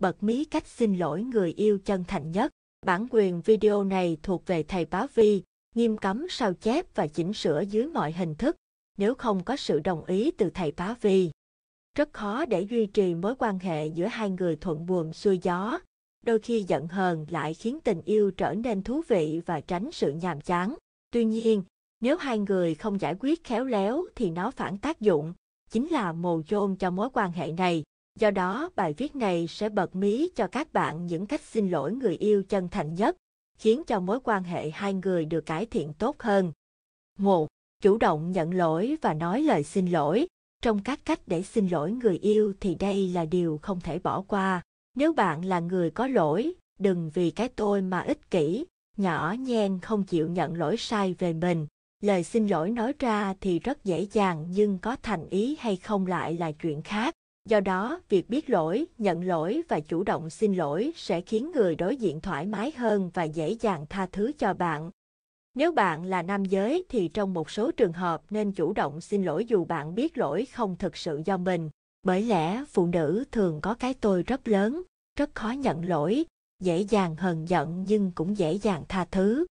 bật mí cách xin lỗi người yêu chân thành nhất. Bản quyền video này thuộc về thầy Bá Vi, nghiêm cấm sao chép và chỉnh sửa dưới mọi hình thức, nếu không có sự đồng ý từ thầy Bá Vi. Rất khó để duy trì mối quan hệ giữa hai người thuận buồm xuôi gió, đôi khi giận hờn lại khiến tình yêu trở nên thú vị và tránh sự nhàm chán. Tuy nhiên, nếu hai người không giải quyết khéo léo thì nó phản tác dụng, chính là mồ chôn cho mối quan hệ này. Do đó, bài viết này sẽ bật mí cho các bạn những cách xin lỗi người yêu chân thành nhất, khiến cho mối quan hệ hai người được cải thiện tốt hơn. 1. Chủ động nhận lỗi và nói lời xin lỗi. Trong các cách để xin lỗi người yêu thì đây là điều không thể bỏ qua. Nếu bạn là người có lỗi, đừng vì cái tôi mà ích kỷ, nhỏ nhen không chịu nhận lỗi sai về mình. Lời xin lỗi nói ra thì rất dễ dàng nhưng có thành ý hay không lại là chuyện khác Do đó, việc biết lỗi, nhận lỗi và chủ động xin lỗi sẽ khiến người đối diện thoải mái hơn và dễ dàng tha thứ cho bạn. Nếu bạn là nam giới thì trong một số trường hợp nên chủ động xin lỗi dù bạn biết lỗi không thực sự do mình. Bởi lẽ phụ nữ thường có cái tôi rất lớn, rất khó nhận lỗi, dễ dàng hờn giận nhưng cũng dễ dàng tha thứ.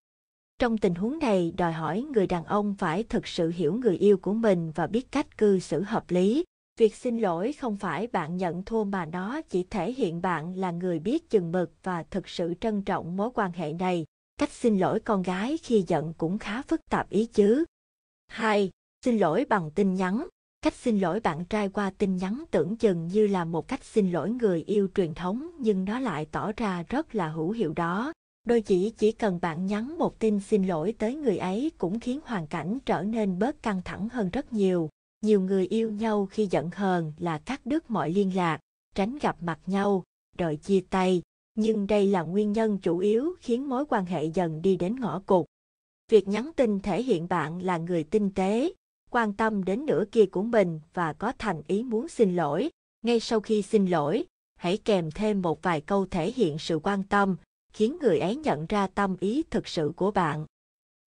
Trong tình huống này đòi hỏi người đàn ông phải thực sự hiểu người yêu của mình và biết cách cư xử hợp lý việc xin lỗi không phải bạn nhận thua mà nó chỉ thể hiện bạn là người biết chừng mực và thực sự trân trọng mối quan hệ này cách xin lỗi con gái khi giận cũng khá phức tạp ý chứ 2. Xin lỗi bằng tin nhắn cách xin lỗi bạn trai qua tin nhắn tưởng chừng như là một cách xin lỗi người yêu truyền thống nhưng nó lại tỏ ra rất là hữu hiệu đó đôi chỉ chỉ cần bạn nhắn một tin xin lỗi tới người ấy cũng khiến hoàn cảnh trở nên bớt căng thẳng hơn rất nhiều nhiều người yêu nhau khi giận hờn là cắt đứt mọi liên lạc, tránh gặp mặt nhau, đợi chia tay, nhưng đây là nguyên nhân chủ yếu khiến mối quan hệ dần đi đến ngõ cụt. Việc nhắn tin thể hiện bạn là người tinh tế, quan tâm đến nửa kia của mình và có thành ý muốn xin lỗi. Ngay sau khi xin lỗi, hãy kèm thêm một vài câu thể hiện sự quan tâm, khiến người ấy nhận ra tâm ý thực sự của bạn.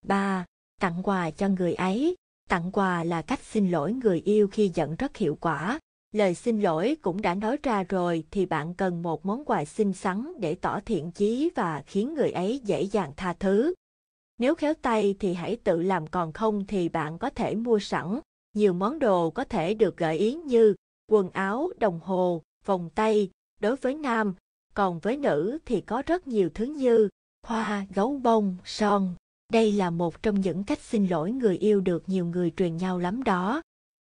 Ba, Tặng quà cho người ấy Tặng quà là cách xin lỗi người yêu khi giận rất hiệu quả. Lời xin lỗi cũng đã nói ra rồi thì bạn cần một món quà xinh xắn để tỏ thiện chí và khiến người ấy dễ dàng tha thứ. Nếu khéo tay thì hãy tự làm còn không thì bạn có thể mua sẵn. Nhiều món đồ có thể được gợi ý như quần áo, đồng hồ, vòng tay, đối với nam, còn với nữ thì có rất nhiều thứ như hoa, gấu bông, son, đây là một trong những cách xin lỗi người yêu được nhiều người truyền nhau lắm đó.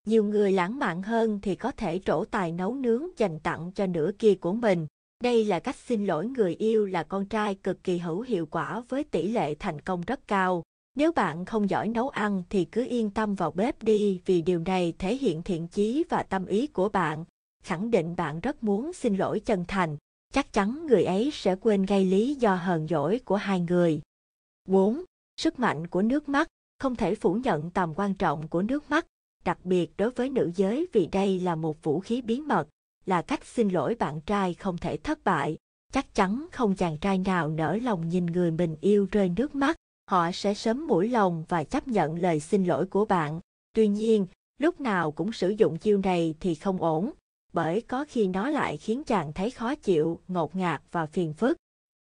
Nhiều người lãng mạn hơn thì có thể trổ tài nấu nướng dành tặng cho nửa kia của mình. Đây là cách xin lỗi người yêu là con trai cực kỳ hữu hiệu quả với tỷ lệ thành công rất cao. Nếu bạn không giỏi nấu ăn thì cứ yên tâm vào bếp đi vì điều này thể hiện thiện chí và tâm ý của bạn. Khẳng định bạn rất muốn xin lỗi chân thành, chắc chắn người ấy sẽ quên gây lý do hờn dỗi của hai người. 4. Sức mạnh của nước mắt, không thể phủ nhận tầm quan trọng của nước mắt, đặc biệt đối với nữ giới vì đây là một vũ khí bí mật, là cách xin lỗi bạn trai không thể thất bại. Chắc chắn không chàng trai nào nở lòng nhìn người mình yêu rơi nước mắt, họ sẽ sớm mũi lòng và chấp nhận lời xin lỗi của bạn. Tuy nhiên, lúc nào cũng sử dụng chiêu này thì không ổn, bởi có khi nó lại khiến chàng thấy khó chịu, ngột ngạt và phiền phức.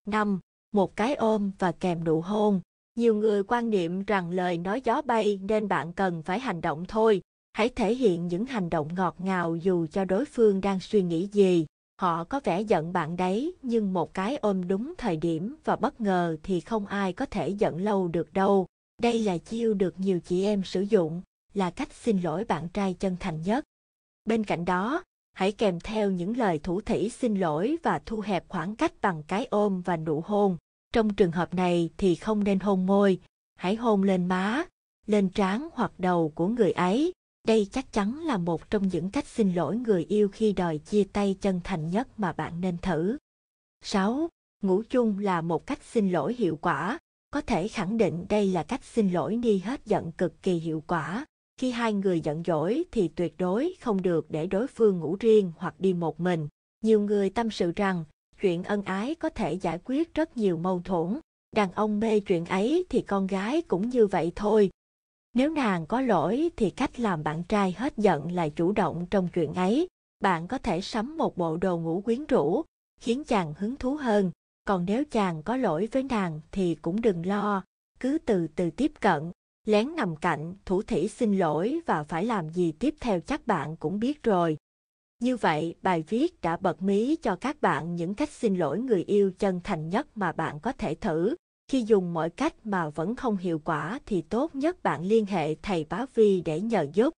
năm, Một cái ôm và kèm nụ hôn, nhiều người quan niệm rằng lời nói gió bay nên bạn cần phải hành động thôi. Hãy thể hiện những hành động ngọt ngào dù cho đối phương đang suy nghĩ gì. Họ có vẻ giận bạn đấy, nhưng một cái ôm đúng thời điểm và bất ngờ thì không ai có thể giận lâu được đâu. Đây là chiêu được nhiều chị em sử dụng, là cách xin lỗi bạn trai chân thành nhất. Bên cạnh đó, hãy kèm theo những lời thủ thỉ xin lỗi và thu hẹp khoảng cách bằng cái ôm và nụ hôn. Trong trường hợp này thì không nên hôn môi, hãy hôn lên má, lên trán hoặc đầu của người ấy. Đây chắc chắn là một trong những cách xin lỗi người yêu khi đòi chia tay chân thành nhất mà bạn nên thử. 6. Ngủ chung là một cách xin lỗi hiệu quả. Có thể khẳng định đây là cách xin lỗi đi hết giận cực kỳ hiệu quả. Khi hai người giận dỗi thì tuyệt đối không được để đối phương ngủ riêng hoặc đi một mình. Nhiều người tâm sự rằng chuyện ân ái có thể giải quyết rất nhiều mâu thuẫn đàn ông mê chuyện ấy thì con gái cũng như vậy thôi nếu nàng có lỗi thì cách làm bạn trai hết giận là chủ động trong chuyện ấy bạn có thể sắm một bộ đồ ngủ quyến rũ khiến chàng hứng thú hơn còn nếu chàng có lỗi với nàng thì cũng đừng lo cứ từ từ tiếp cận lén nằm cạnh thủ thỉ xin lỗi và phải làm gì tiếp theo chắc bạn cũng biết rồi như vậy, bài viết đã bật mí cho các bạn những cách xin lỗi người yêu chân thành nhất mà bạn có thể thử. Khi dùng mọi cách mà vẫn không hiệu quả thì tốt nhất bạn liên hệ thầy Bá Vi để nhờ giúp.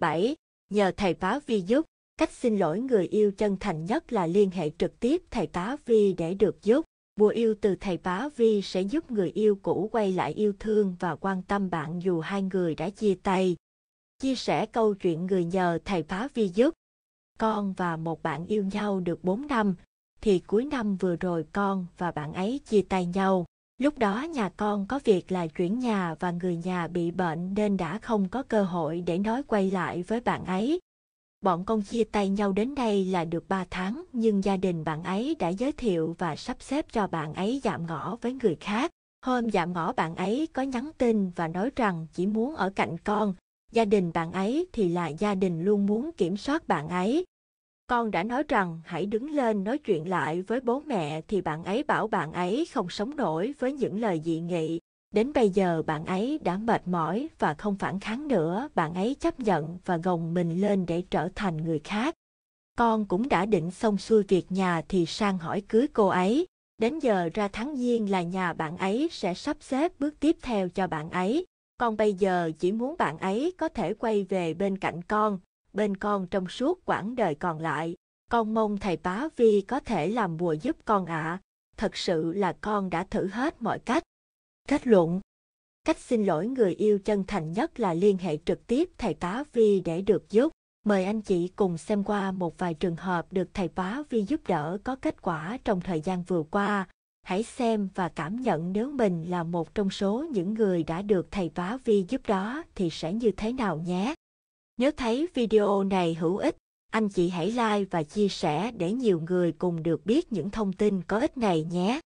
7. Nhờ thầy Bá Vi giúp. Cách xin lỗi người yêu chân thành nhất là liên hệ trực tiếp thầy Bá Vi để được giúp. Bùa yêu từ thầy Bá Vi sẽ giúp người yêu cũ quay lại yêu thương và quan tâm bạn dù hai người đã chia tay. Chia sẻ câu chuyện người nhờ thầy Bá Vi giúp con và một bạn yêu nhau được 4 năm, thì cuối năm vừa rồi con và bạn ấy chia tay nhau. Lúc đó nhà con có việc là chuyển nhà và người nhà bị bệnh nên đã không có cơ hội để nói quay lại với bạn ấy. Bọn con chia tay nhau đến đây là được 3 tháng nhưng gia đình bạn ấy đã giới thiệu và sắp xếp cho bạn ấy giảm ngõ với người khác. Hôm giảm ngõ bạn ấy có nhắn tin và nói rằng chỉ muốn ở cạnh con gia đình bạn ấy thì là gia đình luôn muốn kiểm soát bạn ấy. Con đã nói rằng hãy đứng lên nói chuyện lại với bố mẹ thì bạn ấy bảo bạn ấy không sống nổi với những lời dị nghị. Đến bây giờ bạn ấy đã mệt mỏi và không phản kháng nữa, bạn ấy chấp nhận và gồng mình lên để trở thành người khác. Con cũng đã định xong xuôi việc nhà thì sang hỏi cưới cô ấy. Đến giờ ra tháng giêng là nhà bạn ấy sẽ sắp xếp bước tiếp theo cho bạn ấy. Con bây giờ chỉ muốn bạn ấy có thể quay về bên cạnh con, bên con trong suốt quãng đời còn lại. Con mong thầy Bá Vi có thể làm bùa giúp con ạ. À. Thật sự là con đã thử hết mọi cách. Kết luận Cách xin lỗi người yêu chân thành nhất là liên hệ trực tiếp thầy Bá Vi để được giúp. Mời anh chị cùng xem qua một vài trường hợp được thầy Bá Vi giúp đỡ có kết quả trong thời gian vừa qua hãy xem và cảm nhận nếu mình là một trong số những người đã được thầy bá vi giúp đó thì sẽ như thế nào nhé. Nhớ thấy video này hữu ích, anh chị hãy like và chia sẻ để nhiều người cùng được biết những thông tin có ích này nhé.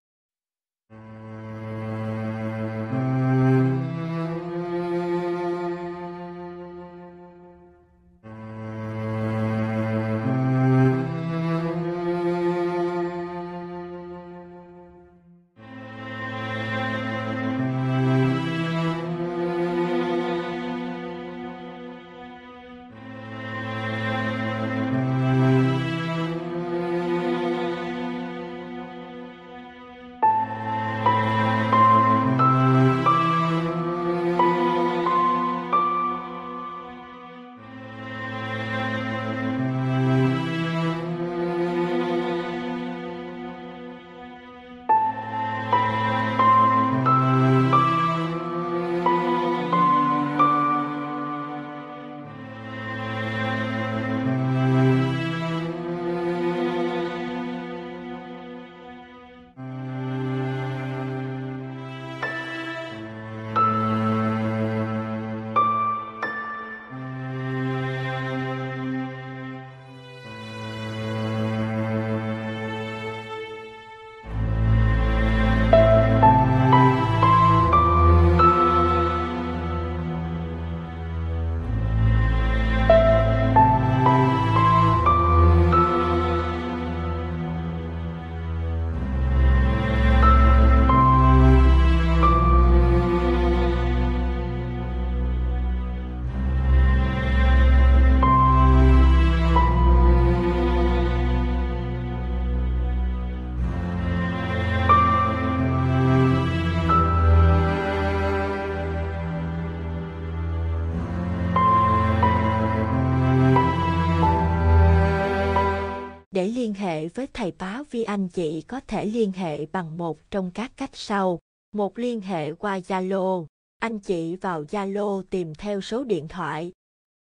Để liên hệ với thầy Bá Vi Anh chị có thể liên hệ bằng một trong các cách sau. Một liên hệ qua Zalo. Anh chị vào Zalo tìm theo số điện thoại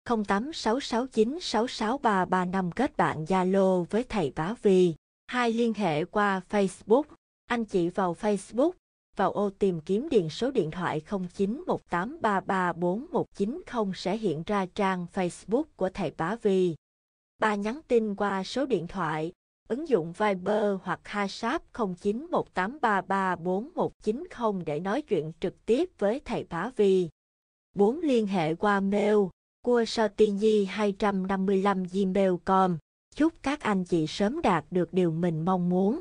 0866966335 kết bạn Zalo với thầy Bá Vi. Hai liên hệ qua Facebook. Anh chị vào Facebook vào ô tìm kiếm điền số điện thoại 0918334190 sẽ hiện ra trang Facebook của thầy Bá Vi. Ba nhắn tin qua số điện thoại, ứng dụng Viber hoặc WhatsApp 0918334190 để nói chuyện trực tiếp với thầy Bá Vi. 4. Liên hệ qua mail cua nhi 255 gmail com Chúc các anh chị sớm đạt được điều mình mong muốn.